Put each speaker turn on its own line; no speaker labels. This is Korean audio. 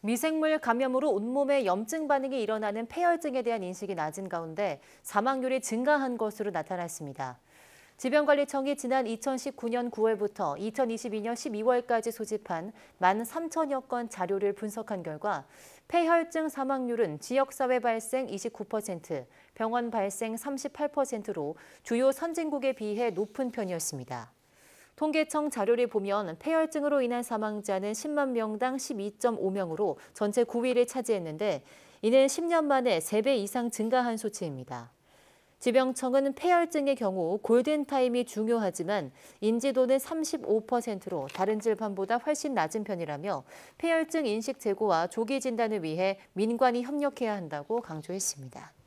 미생물 감염으로 온몸에 염증 반응이 일어나는 폐혈증에 대한 인식이 낮은 가운데 사망률이 증가한 것으로 나타났습니다. 질병관리청이 지난 2019년 9월부터 2022년 12월까지 소집한 1만 3천여 건 자료를 분석한 결과 폐혈증 사망률은 지역사회 발생 29%, 병원 발생 38%로 주요 선진국에 비해 높은 편이었습니다. 통계청 자료를 보면 폐혈증으로 인한 사망자는 10만 명당 12.5명으로 전체 9위를 차지했는데 이는 10년 만에 3배 이상 증가한 수치입니다. 지병청은 폐혈증의 경우 골든타임이 중요하지만 인지도는 35%로 다른 질환보다 훨씬 낮은 편이라며 폐혈증 인식 제고와 조기 진단을 위해 민관이 협력해야 한다고 강조했습니다.